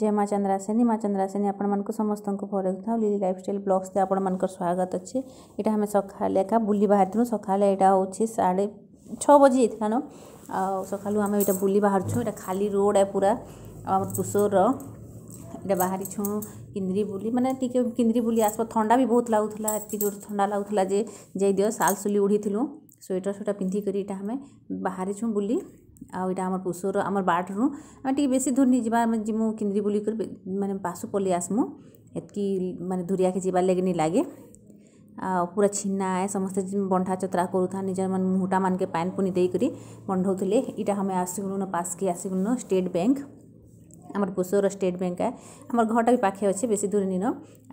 ଜୟ ମା ଚନ୍ଦ୍ରାସିନୀ ମା ଚନ୍ଦ୍ରାସେନୀ ଆପଣମାନଙ୍କୁ ସମସ୍ତଙ୍କୁ ଭରେଇଥାଉ ଲିଲି ଲାଇଫ୍ ଷ୍ଟାଇଲ୍ ବ୍ଲଗ୍ସରେ ଆପଣମାନଙ୍କର ସ୍ୱାଗତ ଅଛି ଏଇଟା ଆମେ ସକାଳେ ଏକା ବୁଲି ବାହାରିଥିଲୁ ସକାଳେ ଏଇଟା ହେଉଛି ସାଢ଼େ ଛଅ ବଜେ ଯାଇଥିଲା ନ ଆଉ ସକାଳୁ ଆମେ ଏଇଟା ବୁଲି ବାହାରୁଛୁ ଏଇଟା ଖାଲି ରୋଡ଼ ଏ ପୁରା ଆଉ ଆମର କୁସୋରର ଏଇଟା ବାହାରିଛୁ କିନ୍ଦ୍ରି ବୁଲି ମାନେ ଟିକେ କିନ୍ଦ୍ରି ବୁଲି ଆସିବ ଥଣ୍ଡା ବି ବହୁତ ଲାଗୁଥିଲା ଏତିକି ଜୋର ଥଣ୍ଡା ଲାଗୁଥିଲା ଯେ ଯାଇଦିଅ ସୁଲି ଉଢ଼ିଥିଲୁ ସ୍ୱେଟର୍ ସୁଟା ପିନ୍ଧିକରି ଏଇଟା ଆମେ ବାହାରିଛୁ ବୁଲି ଆଉ ଇଟା ଆମର୍ ପୁଷୋର ଆମର୍ ବାଡ଼୍ରୁ ଆମେ ଟିକେ ବେଶୀ ଦୂର୍ ନେଇ ଯିବା ଆମେ ଯିମୁ କିନ୍ଦ୍ରି ବୁଲିକରି ମାନେ ପାସୁ ପଲେଇ ଆସ୍ମୁ ହେତ୍କି ମାନେ ଦୂରିଆକେ ଯିବାର୍ ଲାଗି ନି ଲାଗେ ଆଉ ପୁରା ଛିନା ଏ ସମସ୍ତେ ବଣ୍ଢା ଚତ୍ରା କରୁଥାନ୍ ନିଜର୍ ମାନେ ମୁହଁଟାମାନ୍କେ ପାଏନ୍ ପୁନି ଦେଇକରି ବଣ୍ଢଉଥିଲେ ଇଟା ଆମେ ଆସିଗଲୁନ ପାସ୍କେ ଆସିଗଲୁନ ଷ୍ଟେଟ୍ ବ୍ୟାଙ୍କ୍ ଆମର ପୁଷୋର ଷ୍ଟେଟ୍ ବ୍ୟାଙ୍କ୍ ଏ ଆମର ଘରଟା ବି ପାଖେ ଅଛି ବେଶୀ ଦୂର ନିନ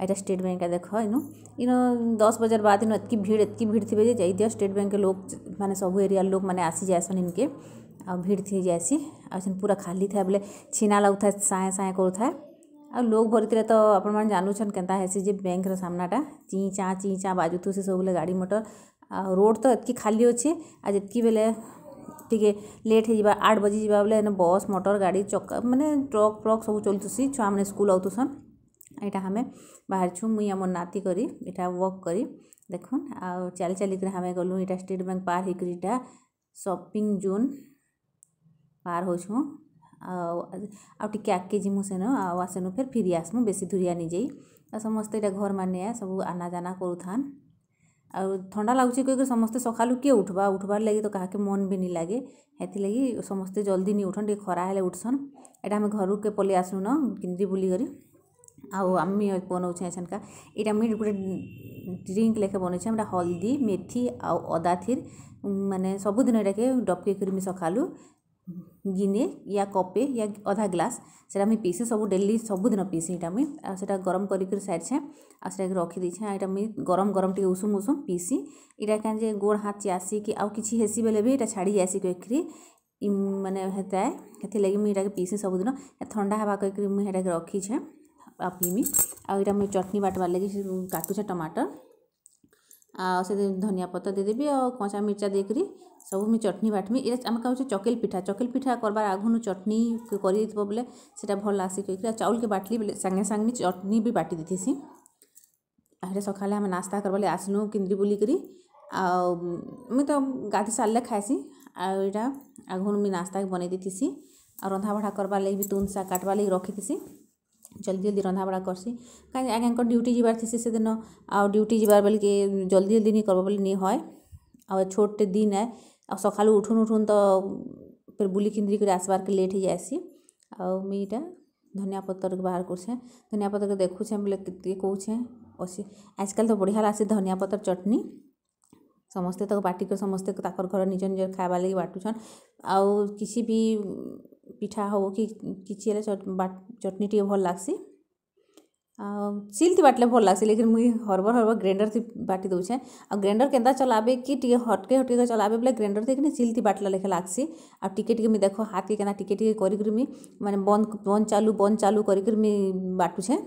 ଏଇଟା ଷ୍ଟେଟ୍ ବ୍ୟାଙ୍କ୍ ଦେଖ ଇନୁ ଇନ ଦଶ ବଜାର ବାଦ ଇନ ଏତ୍କି ଭିଡ଼ ଏତ୍କି ଭିଡ଼ ଥିବେ ଯେ ଯାଇଦିଅ ଷ୍ଟେଟ୍ ବ୍ୟାଙ୍କ୍ ଲୋକ ମାନେ ସବୁ ଏରିଆର ଲୋକମାନେ ଆସି ଯାଏସନ୍ ଇନ୍କେ और भीड़ थी जैसी अच्छा पूरा खाली था बोले छीना लग था साए साए करू था और लोग भरी रहे तो अपन मैंने जानूछन कहता है जे बैंक रो सामनाटा चींचा चींचा बाजू थे तो सब बोले गाड़ी मोटर रोड तो इतकी खाली अच्छे आज जितकी बेले ठीक लेट हो जा आठ बजे जावा बोले बस मोटर गाड़ी चक मैंने ट्रक फ्रक सब चलुसी छुआ मैंने स्कूल आउतुसन यहाँ आम बाहर छूँ मुई आम नाती करी इटा वॉक करी देखुन आ चल चल कर हमें गलू इटा स्टेट बैंक पार होकर सपिंग जोन ପାର୍ ହୋଇଛୁଁ ଆଉ ଆଉ ଟିକେ ଆଗ୍କେ ଯିମୁ ସେନ ଆଉ ସେନୁ ଫେର୍ ଫିରି ଆସ୍ମୁ ବେଶୀ ଦୂରିଆ ନେଇ ଯାଇ ଆଉ ସମସ୍ତେ ଇଟା ଘର୍ମାନେ ସବୁ ଆନାଜାନା କରୁଥାନ୍ ଆଉ ଥଣ୍ଡା ଲାଗୁଛେ କହିକରି ସମସ୍ତେ ସକାଲୁ କିଏ ଉଠ୍ବା ଉଠ୍ବାର୍ ଲାଗି ତ କାହାକେ ମନ୍ ବି ନି ଲାଗେ ହେଥିର୍ଲାଗି ସମସ୍ତେ ଜଲ୍ଦି ନି ଉଠନ୍ ଟିକେ ଖରା ହେଲେ ଉଠ୍ସନ୍ ଇଟା ଆମେ ଘରୁକେ ପଲେଇ ଆସ୍ଲୁନ କିନ୍ଦ୍ରି ବୁଲିକରି ଆଉ ଆମେ ବନଉଛେଁ ଏଛେନ୍କା ଇଟା ମୁଇଁ ଗୁଟେ ଡ୍ରିଙ୍କ୍ ଲେଖେ ବନେଇଛେଁ ଇଟା ହଲ୍ଦି ମେଥି ଆଉ ଅଦା ଥିର୍ ମାନେ ସବୁଦିନ ଇଟାକେ ଡବ୍କେଇ କରି ମୁଇଁ ସକାଲୁ गिने या कपे या अधा ग्लास से पीसे सब डेली सबुद पीसे यहाँ मुझे गरम कर सारी आ रखी देछे ये गरम गरम टे उषुम उषुम पीसी ये क्या गोड़ हाथ चासी कि आउ कि हेसी बेले भी यहाँ छाड़ जासी कह मैंने लगे मुझे पीसी सबुद थंडा हाँ कहकर मुझे रखीछे पीमी आईटा मुझे चटनी बाटवार लगे काटूचे टमाटर ଆଉ ସେଥିରେ ଧନିଆ ପତ୍ର ଦେଇଦେବି ଆଉ କଞ୍ଚା ମିର୍ଚା ଦେଇକରି ସବୁ ମୁଇଁ ଚଟ୍ନି ବାଟ୍ମି ଏଇଟା ଆମେ କହୁଛେ ଚକେଲ୍ ପିଠା ଚକେଲ୍ ପିଠା କରବାର୍ ଆଘୁନୁ ଚଟ୍ନି କରିଦେଇଥିବ ବୋଲେ ସେଟା ଭଲ୍ ଲାଗ୍ସି କହିକିରି ଆଉ ଚାଉଲ୍କେ ବାଟ୍ଲି ବେଲେ ସାଙ୍ଗେ ସାଙ୍ଗେ ମୁଇଁ ଚଟ୍ନି ବି ବାଟି ଦେଇଥିସି ଆଉ ହେଟା ସକାଳେ ଆମେ ନାସ୍ତା କରବାର୍ ଲାଗି ଆସିଲୁ କେନ୍ଦ୍ରି ବୁଲିକରି ଆଉ ମୁଇଁ ତ ଗାଧି ସାରିଲେ ଖାଏସି ଆଉ ଏଇଟା ଆଘୁନୁ ମୁଇଁ ନାସ୍ତାକେ ବନେଇ ଦେଇଥିସି ଆଉ ରନ୍ଧାବଢ଼ା କରବାର୍ ଲାଗି ବି ତୁନ୍ ଶାଗ୍ କାଟ୍ବାର୍ ଲାଗି ରଖିଥିସି ଜଲ୍ଦି ଜଲ୍ଦି ରନ୍ଧାବଢ଼ା କର୍ସି କାହିଁକି ଆଜ୍ଞାଙ୍କର ଡ୍ୟୁଟି ଯିବାର୍ ଥିସି ସେଦିନ ଆଉ ଡ୍ୟୁଟି ଯିବାର୍ ବେଲ୍କେ ଜଲ୍ଦି ଜଲ୍ଦି ନି କର୍ବ ବେଲେ ନି ହଏ ଆଉ ଛୋଟ୍ଟେ ଦିନ୍ ଏ ଆଉ ସଖାଲୁ ଉଠୁନ୍ ଉଠୁନ୍ ତ ଫେର୍ ବୁଲି କିନ୍ଦ୍ରି କରି ଆସ୍ବାର୍କେ ଲେଟ୍ ହେଇଯାଏସି ଆଉ ମୁଇଁ ଇଟା ଧନିଆ ପତର୍କେ ବାହାର୍ କରୁଛେଁ ଧନିଆ ପତର୍କେ ଦେଖୁଛେଁ ବେଲେ ଟିକେ କହୁଛେଁ ଅଛେ ଆଜିକାଲି ତ ବଢ଼ିଆ ଲାଗ୍ସି ଧନିଆ ପତର୍ ଚଟ୍ନି ସମସ୍ତେ ତାକୁ ବାଟିକରି ସମସ୍ତେ ତାକର୍ ଘର ନିଜର୍ ନିଜର୍ ଖାଏବାର୍ ଲାଗି ବାଟୁଛନ୍ ଆଉ କିଛି ବି ପିଠା ହଉ କି କିଛି ହେଲେ ଚଟ୍ନିଟିଏ ଭଲ୍ ଲାଗ୍ସି ଆଉ ସିଲ୍ଥି ବାଟିଲେ ଭଲ୍ ଲାଗ୍ସି ଲେକିନ୍ ମୁଇଁ ହର୍ବର୍ ହର୍ବର୍ ଗ୍ରାଇଣ୍ଡର୍ଥି ବାଟି ଦଉଛେଁ ଆଉ ଗ୍ରାଇଣ୍ଡର୍ କେନ୍ତା ଚଲାବେ କି ଟିକେ ହଟ୍କେ ହଟ୍କେ ଚଲାବେ ବୋଲେ ଗ୍ରାଇଣ୍ଡର୍ ଦେଇକିନି ସିଲ୍ଥି ବାଟିଲା ଲେଖେ ଲାଗ୍ସି ଆଉ ଟିକେ ଟିକେ ମୁଇଁ ଦେଖ ହାତ୍କେ କେନ୍ତା ଟିକେ ଟିକେ କରିକିରି ମୁଇଁ ମାନେ ବନ୍ଦ୍ ବନ୍ଦ୍ ଚାଲୁ ବନ୍ଦ୍ ଚାଲୁ କରିକିରି ମୁଇଁ ବାଟୁଛେଁ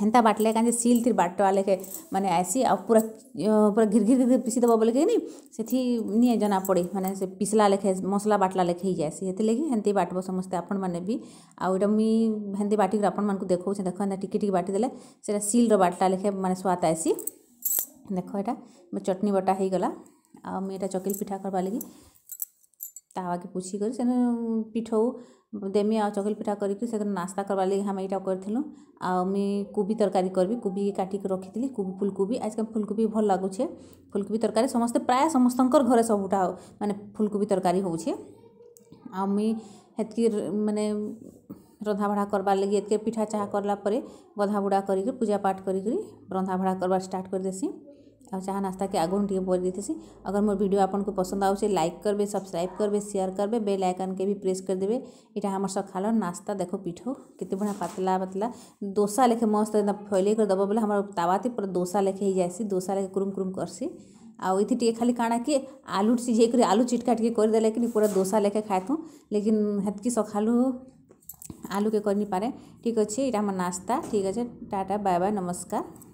हेन्ता बाटले क्या सिल थी बाट वाले के मैंने आसी आ पूरा पूरा घिर घिर पीसी दब बोल कि से जना पड़े मैंने से पिछला लेखे मसला बाटला लेखे ही जाएसी है लगे हेन्ती बाटब समस्ते आपण मैंने भी आईटा मुझे हेन्ती बाटिक आपण देखा देख हाँ टिके टिके बाटीदे से सिल रटला लेखे मैंने स्वाद आसी देख ये चटनी बटा हो गला मुझे चकिल पिठा करवा लगी ताहवा के पूछी कर सेने पिठौ देमी आ चकल पिठा करी कि सेने नाश्ता करबा लागि हम एटा कोबी तरकारी करबी कोबी के काटी के कोबी फुलकोबी आज के फुलकोबी भल लागु छे फूलकोबी तरकारी समस्त प्राय समस्तंकर घरे सबटा माने फूलकोबी तरकारी हो छे रंधा भड़ा करबा लगे ये पिठा चाह करला गधा बुढ़ा करी पूजा पाठ करी रंधा भड़ा करवा स्टार्ट कर देसी आ चाह नास्ता के आगुन टे बोलिथिस अगर मोर भिड आपको पसंद आवश्यक लाइक करेंगे सब्सक्राइब करेंगे सेयार करेंगे बेल आइकन के भी प्रेस कर देबे इटा हमर सकाल नास्ता देखो पिठो कित बढ़िया पतला पतला दोसा लेखे मस्त फैल कर दब बोले हमारे तावाती पूरा दोसा लेखे ही जाए दोसा लेखे कुरुम कुरुम करसी आई टे खाली काणा कि आलू सीझे कर आलू चिटका टे करदे लेकिन पूरा दोसा लेखे खाएँ लेकिन हेतकी सकाल आलू के करनी पारे ठीक अच्छे यहाँ हमारा नास्ता ठीक अच्छे टाटा बाय बाय नमस्कार